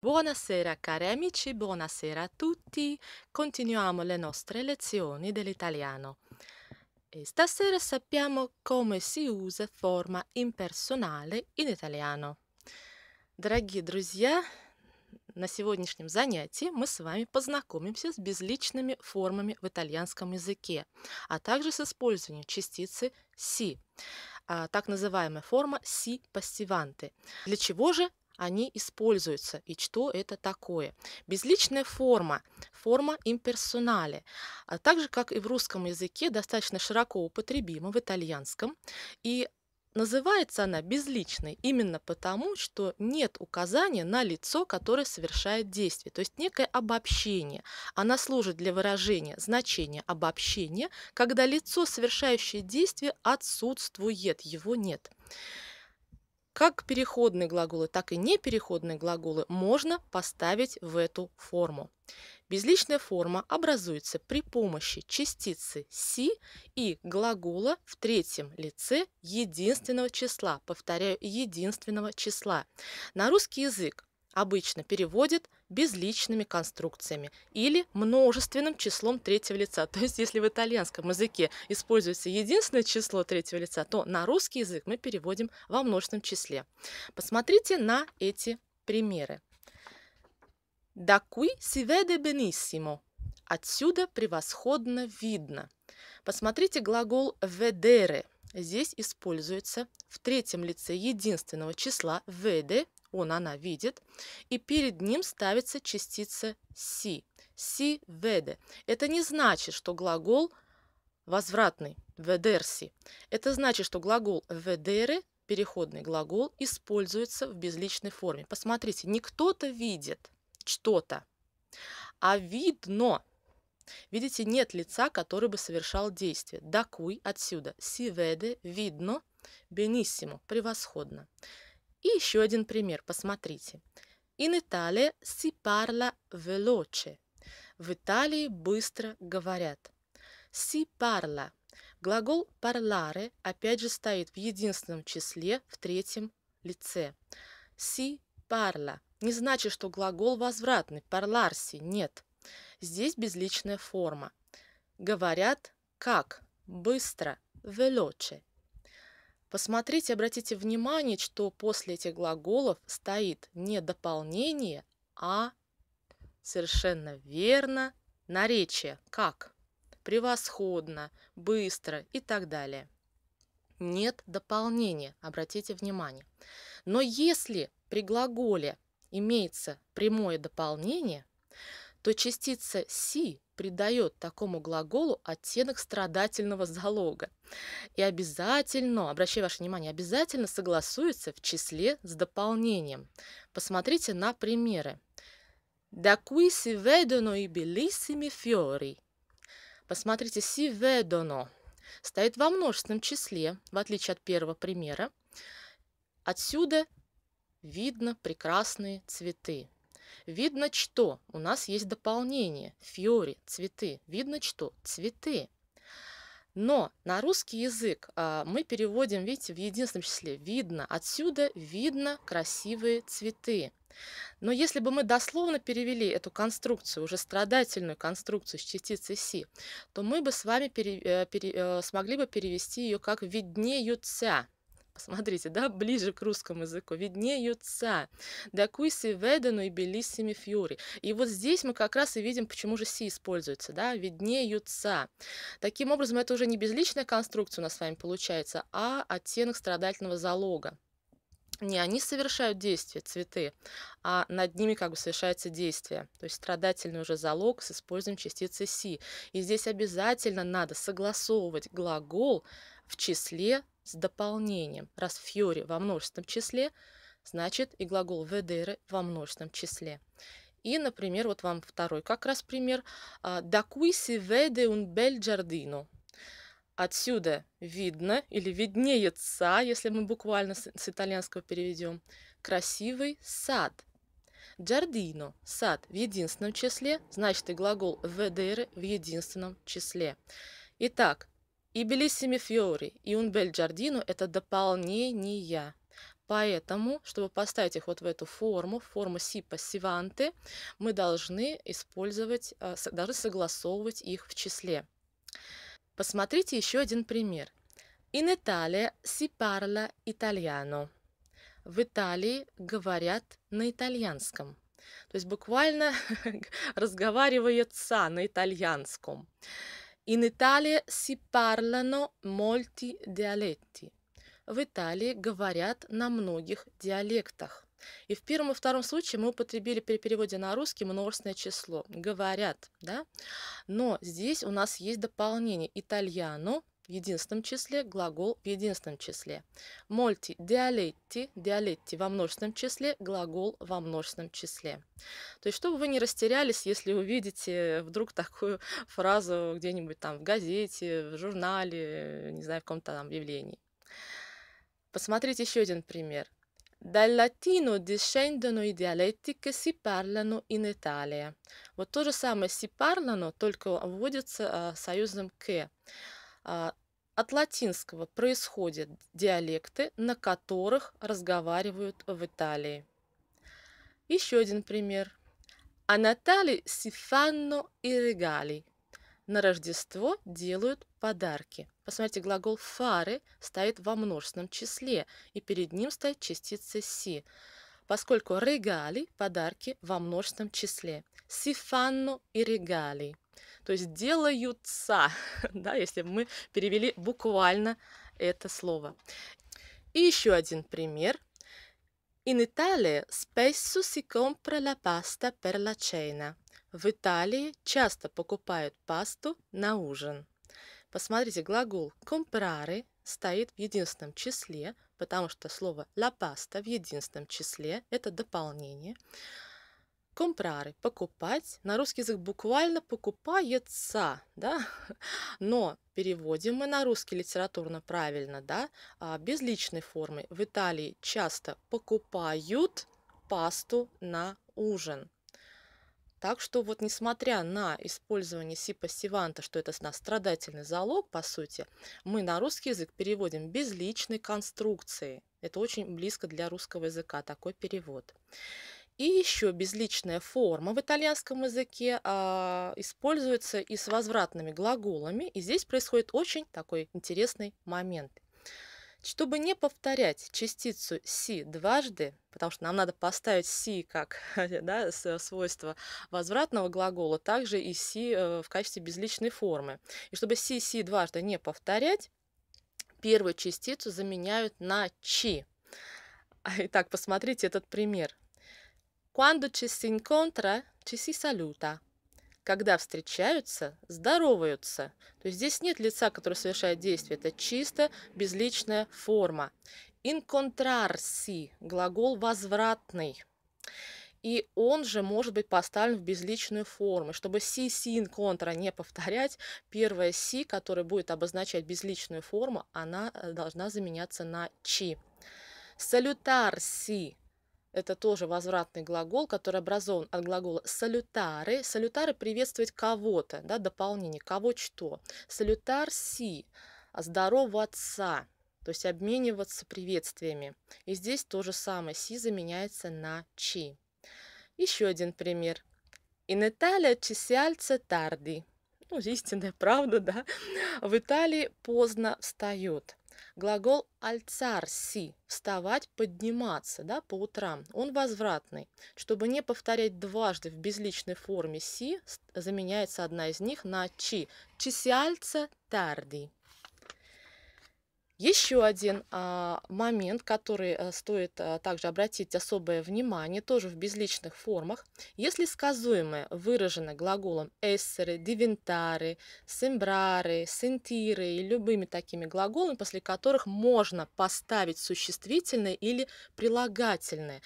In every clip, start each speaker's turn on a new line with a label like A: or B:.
A: Buonasera cari amici, buonasera a tutti. Continuiamo le nostre lezioni dell'italiano. E stasera sappiamo come si usa forma impersonale in italiano. Дорогие друзья, на сегодняшнем занятии мы с вами познакомимся с безличными формами в итальянском языке, а также с использованием частицы «си», а, так называемая форма «си пассиванты». Для чего же они используются и что это такое. Безличная форма, форма имперсонале, а так же, как и в русском языке, достаточно широко употребима в итальянском, и Называется она безличной именно потому, что нет указания на лицо, которое совершает действие, то есть некое обобщение. Она служит для выражения значения обобщения, когда лицо, совершающее действие, отсутствует, его нет. Как переходные глаголы, так и непереходные глаголы можно поставить в эту форму. Безличная форма образуется при помощи частицы «си» и глагола в третьем лице единственного числа. Повторяю, единственного числа. На русский язык обычно переводит безличными конструкциями или множественным числом третьего лица. То есть, если в итальянском языке используется единственное число третьего лица, то на русский язык мы переводим во множественном числе. Посмотрите на эти примеры. Da qui si vede benissimo. Отсюда превосходно видно. Посмотрите глагол vedere. Здесь используется в третьем лице единственного числа «веде» он, она видит, и перед ним ставится частица си, си веде. Это не значит, что глагол возвратный, ведерси. Это значит, что глагол ведеры, переходный глагол, используется в безличной форме. Посмотрите, не кто-то видит что-то, а видно. Видите, нет лица, который бы совершал действие. Дакуй отсюда. Си веде видно. Бениссимо. Превосходно. И еще один пример, посмотрите. In Italia si parla veloce. В Италии быстро говорят. Si parla. Глагол parlare опять же стоит в единственном числе в третьем лице. Si parla не значит, что глагол возвратный, parlarsi, нет. Здесь безличная форма. Говорят как, быстро, veloce. Посмотрите, обратите внимание, что после этих глаголов стоит не дополнение, а совершенно верно наречие. Как? Превосходно, быстро и так далее. Нет дополнения, обратите внимание. Но если при глаголе имеется прямое дополнение, то частица «си» придает такому глаголу оттенок страдательного залога и обязательно, обращаю ваше внимание, обязательно согласуется в числе с дополнением. Посмотрите на примеры. Da qui si vedono i bellissimi fiori. Посмотрите, si vedono стоит во множественном числе, в отличие от первого примера. Отсюда видно прекрасные цветы. Видно, что у нас есть дополнение. фьори цветы. Видно, что цветы. Но на русский язык а, мы переводим, видите, в единственном числе «видно». Отсюда видно красивые цветы. Но если бы мы дословно перевели эту конструкцию, уже страдательную конструкцию с частицей «си», то мы бы с вами пере, э, пере, э, смогли бы перевести ее как «виднеются». Смотрите, да, ближе к русскому языку. Виднеются. Дакуси ведену и белиссими фьюри. И вот здесь мы как раз и видим, почему же си используется, да, виднеются. Таким образом, это уже не безличная конструкция у нас с вами получается, а оттенок страдательного залога не они совершают действие, цветы, а над ними как бы совершается действие. То есть страдательный уже залог с использованием частицы «си». И здесь обязательно надо согласовывать глагол в числе с дополнением. Раз фьори во множественном числе, значит и глагол ведеры во множественном числе. И, например, вот вам второй как раз пример. «Да cui si vede un bel giardino». Отсюда видно или виднеется, если мы буквально с, с итальянского переведем, красивый сад. Giardino, сад в единственном числе, значит и глагол «ведеры» в единственном числе. Итак, и Белиссими Фьори, и Un bel giardino – это дополнения. Поэтому, чтобы поставить их вот в эту форму, форму си пассиванты, мы должны использовать, э, должны согласовывать их в числе. Посмотрите еще один пример. In Italia si parla italiano. В Италии говорят на итальянском. То есть буквально разговаривается на итальянском. In Italia si parlano molti dialetti. В Италии говорят на многих диалектах. И в первом и втором случае мы употребили при переводе на русский множественное число. Говорят, да? Но здесь у нас есть дополнение. Итальяно в единственном числе, глагол в единственном числе. Мольти диалетти, диалетти во множественном числе, глагол во множественном числе. То есть, чтобы вы не растерялись, если увидите вдруг такую фразу где-нибудь там в газете, в журнале, не знаю, в каком-то там объявлении. Посмотрите еще один пример. Dal latino discendono i dialetti che si parlano in Italia. Вот то же самое si parlano, только вводится а, союзом к. А, от латинского происходят диалекты, на которых разговаривают в Италии. Еще один пример. А Натали сифанно и регали. На Рождество делают подарки. Посмотрите, глагол «фары» стоит во множественном числе, и перед ним стоит частица «си», поскольку «регали» – подарки во множественном числе. «Сифанно» и «регали» то есть делаются, да, если мы перевели буквально это слово. И еще один пример. In Italia spesso si compra la pasta per la cena. В Италии часто покупают пасту на ужин. Посмотрите, глагол comprare стоит в единственном числе, потому что слово la pasta в единственном числе – это дополнение компрары покупать. На русский язык буквально покупается, да? Но переводим мы на русский литературно правильно, да? А, без личной формы. В Италии часто покупают пасту на ужин. Так что вот несмотря на использование сипа сиванта, что это страдательный залог, по сути, мы на русский язык переводим без личной конструкции. Это очень близко для русского языка такой перевод. И еще безличная форма в итальянском языке а, используется и с возвратными глаголами. И здесь происходит очень такой интересный момент. Чтобы не повторять частицу си дважды, потому что нам надо поставить си как да, э, свойство возвратного глагола, также и си э, в качестве безличной формы. И чтобы си си дважды не повторять, первую частицу заменяют на чи. Итак, посмотрите этот пример. Quando ci si incontra, ci si saluta. Когда встречаются, здороваются. То есть здесь нет лица, которое совершает действие. Это чисто безличная форма. Инконтрарси – глагол возвратный. И он же может быть поставлен в безличную форму. Чтобы си си инконтра не повторять, первая си, которая будет обозначать безличную форму, она э, должна заменяться на чи. Салютар си это тоже возвратный глагол, который образован от глагола салютары. Салютары приветствовать кого-то, да, дополнение, кого что. Салютар си, здороваться, то есть обмениваться приветствиями. И здесь то же самое, си заменяется на чи. Еще один пример. In Italia ci si Ну, истинная правда, да. В Италии поздно встают. Глагол «альцарси» – вставать, подниматься да, по утрам. Он возвратный. Чтобы не повторять дважды в безличной форме «си», заменяется одна из них на «чи». «Чисиальца тарди». Еще один а, момент, который а, стоит а, также обратить особое внимание, тоже в безличных формах. Если сказуемое выражено глаголом «эссеры», «дивентары», «сембрары», «сентиры» и любыми такими глаголами, после которых можно поставить существительное или прилагательное,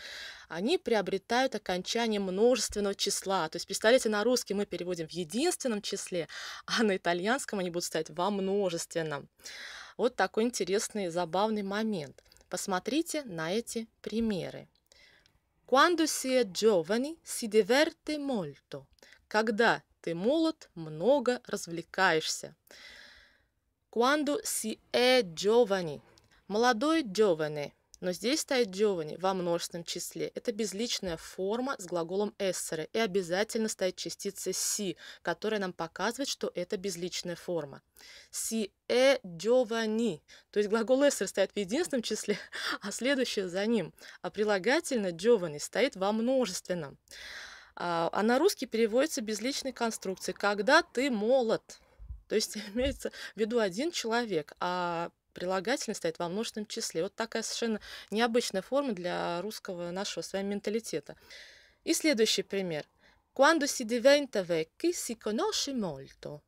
A: они приобретают окончание множественного числа. То есть, представляете, на русский мы переводим в единственном числе, а на итальянском они будут стоять во множественном. Вот такой интересный, и забавный момент. Посмотрите на эти примеры. Quando si è giovani si diverte molto. Когда ты молод, много развлекаешься. Quando si è giovani. Молодой giovane. Но здесь стоит Giovanni во множественном числе. Это безличная форма с глаголом essere. И обязательно стоит частица си, которая нам показывает, что это безличная форма. си э Giovanni. То есть глагол essere стоит в единственном числе, а следующее за ним. А прилагательное Giovanni стоит во множественном. А, а на русский переводится безличной конструкцией. Когда ты молод. То есть имеется в виду один человек, а прилагательное стоит во множественном числе. Вот такая совершенно необычная форма для русского нашего с вами менталитета. И следующий пример. Quando si diventa vecchi si conosce molto.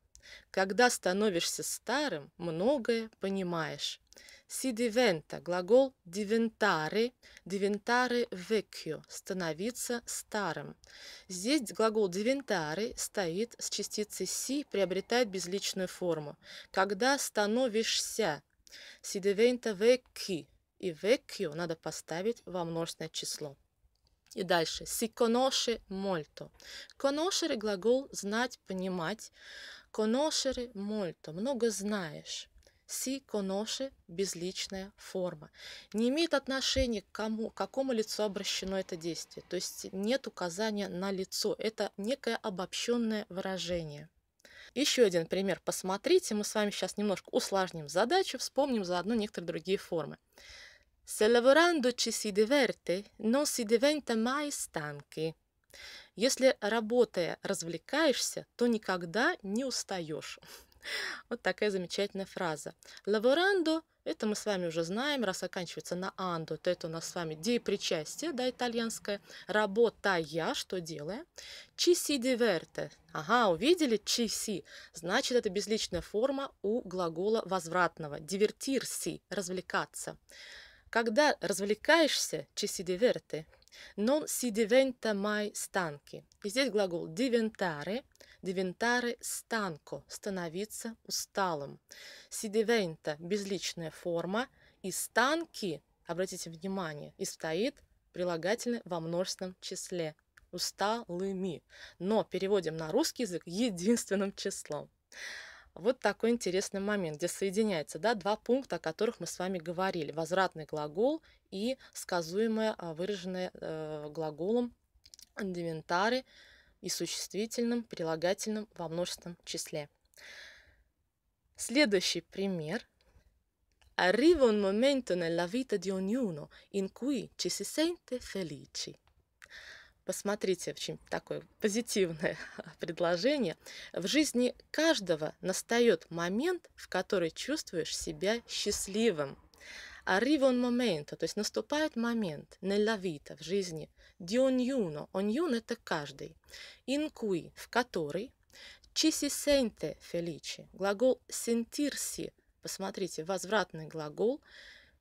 A: Когда становишься старым, многое понимаешь. Si diventa – глагол diventare, diventare vecchio – становиться старым. Здесь глагол diventare стоит с частицей si, приобретает безличную форму. Когда становишься Si diventa vecchi и vecchio надо поставить во множественное число. И дальше. Si conosce molto. Conoscere – глагол «знать», «понимать». Conoscere molto – много знаешь. Си коноши – безличная форма. Не имеет отношения к кому, к какому лицу обращено это действие. То есть нет указания на лицо. Это некое обобщенное выражение. Еще один пример посмотрите. Мы с вами сейчас немножко усложним задачу, вспомним заодно некоторые другие формы. Se lavorando ci si diverte, non si diventa mai stanchi. Если работая развлекаешься, то никогда не устаешь. Вот такая замечательная фраза. Лаворандо – это мы с вами уже знаем, раз оканчивается на анду, то это у нас с вами деепричастие, да, итальянское. Работая, что делая. Чи си диверте. Ага, увидели? Чи си. Значит, это безличная форма у глагола возвратного. Дивертирси – развлекаться. Когда развлекаешься, чи си диверте, non si diventa mai stanchi. И здесь глагол «дивентаре», «дивентаре станко» – «становиться усталым». «Сидивента» – безличная форма, и «станки» – обратите внимание, и стоит прилагательный во множественном числе – «усталыми». Но переводим на русский язык единственным числом. Вот такой интересный момент, где соединяются да, два пункта, о которых мы с вами говорили. Возвратный глагол и сказуемое, а, выраженное э, глаголом адвентары и существительным, прилагательным во множественном числе. Следующий пример. Arriva un momento nella vita di ognuno in cui ci si sente felici. Посмотрите, в такое позитивное предложение. В жизни каждого настает момент, в который чувствуешь себя счастливым arriva un momento, то есть наступает момент nella vita, в жизни, di ognuno, ognuno это каждый, in cui, в который, ci si sente felice, глагол sentirsi, посмотрите, возвратный глагол,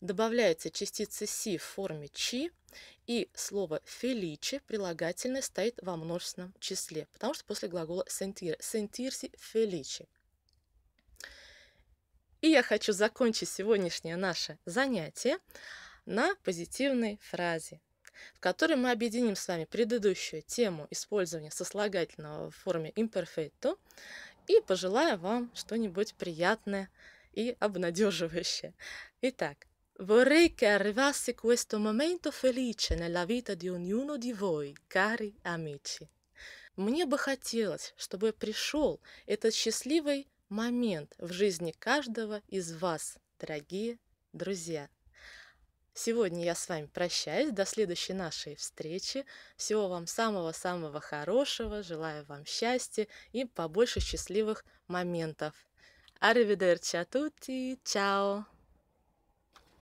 A: добавляется частица си в форме чи, и слово felice, прилагательное, стоит во множественном числе, потому что после глагола sentir, sentirsi felice. И я хочу закончить сегодняшнее наше занятие на позитивной фразе, в которой мы объединим с вами предыдущую тему использования сослагательного в форме имперфекто и пожелаю вам что-нибудь приятное и обнадеживающее. Итак, Vorrei che arrivasse questo momento felice nella vita di ognuno di voi, cari amici. Мне бы хотелось, чтобы пришел этот счастливый момент в жизни каждого из вас, дорогие друзья. Сегодня я с вами прощаюсь. До следующей нашей встречи. Всего вам самого-самого хорошего. Желаю вам счастья и побольше счастливых моментов. Arrivederci a tutti. Ciao.